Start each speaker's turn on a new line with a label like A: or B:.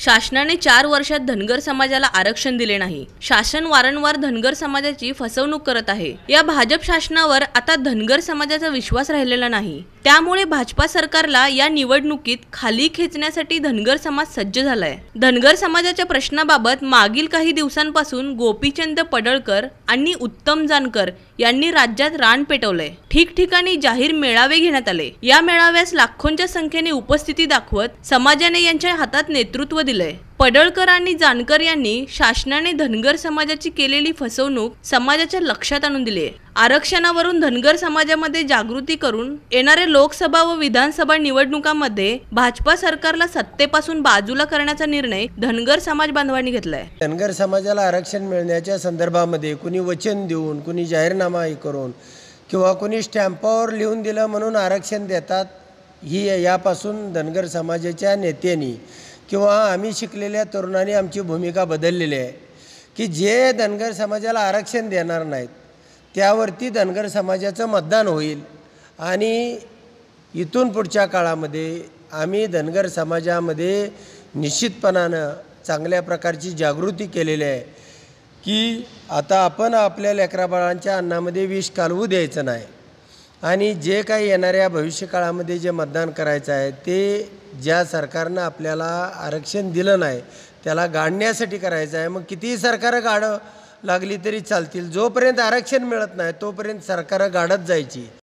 A: शासनाने चार वर्षात धनगर समाजाला आरक्षण दिले नाही शासन वारंवार धनगर समाजाची फसवणूक करत आहे या भाजप शासनावर आता धनगर समाजाचा विश्वास राहिलेला नाही त्यामुळे भाजपा सरकारला या निवडणुकीत खाली खेचण्यासाठी धनगर समाज सज्ज झालाय धनगर समाजाच्या प्रश्नाबाबत मागील काही दिवसांपासून गोपीचंद पडळकर आणि उत्तम जानकर यांनी राज्यात रान पेटवलंय ठिकठिकाणी जाहीर मेळावे घेण्यात आले या मेळाव्यास लाखोंच्या संख्येने उपस्थिती दाखवत समाजाने यांच्या हातात नेतृत्व दिलंय पडळकर आणि जानकर यांनी शासनाने धनगर समाजाची केलेली फसवणूक समाजाच्या लक्षात आणून दिली आहे आरक्षणावरून धनगर समाजामध्ये जागृती करून येणारे लोकसभा व विधानसभा निवडणुकांमध्ये भाजपा सरकारला सत्तेपासून बाजूला करण्याचा निर्णय धनगर समाज बांधवांनी घेतलाय
B: धनगर समाजाला आरक्षण मिळण्याच्या संदर्भामध्ये कुणी वचन देऊन कुणी जाहीरनामा करून किंवा कुणी स्टॅम्पावर लिहून दिलं म्हणून आरक्षण देतात ही यापासून धनगर समाजाच्या नेत्यांनी किंवा आम्ही शिकलेल्या तरुणांनी आमची भूमिका बदललेली आहे की जे धनगर समाजाला आरक्षण देणार नाहीत त्यावरती धनगर समाजाचं मतदान होईल आणि इथून पुढच्या काळामध्ये आम्ही धनगर समाजामध्ये निश्चितपणानं चांगल्या प्रकारची जागृती केलेली आहे की आता आपण आपल्या लेकराबाळांच्या अन्नामध्ये विष कालवू द्यायचं नाही आणि जे काही येणाऱ्या भविष्यकाळामध्ये जे मतदान करायचं आहे ते ज्या सरकारनं आपल्याला आरक्षण दिलं नाही त्याला गाडण्यासाठी करायचं आहे मग कितीही सरकारं गाडं लागली तरी चालतील जोपर्यंत आरक्षण मिळत नाही तोपर्यंत सरकारं गाडत जायची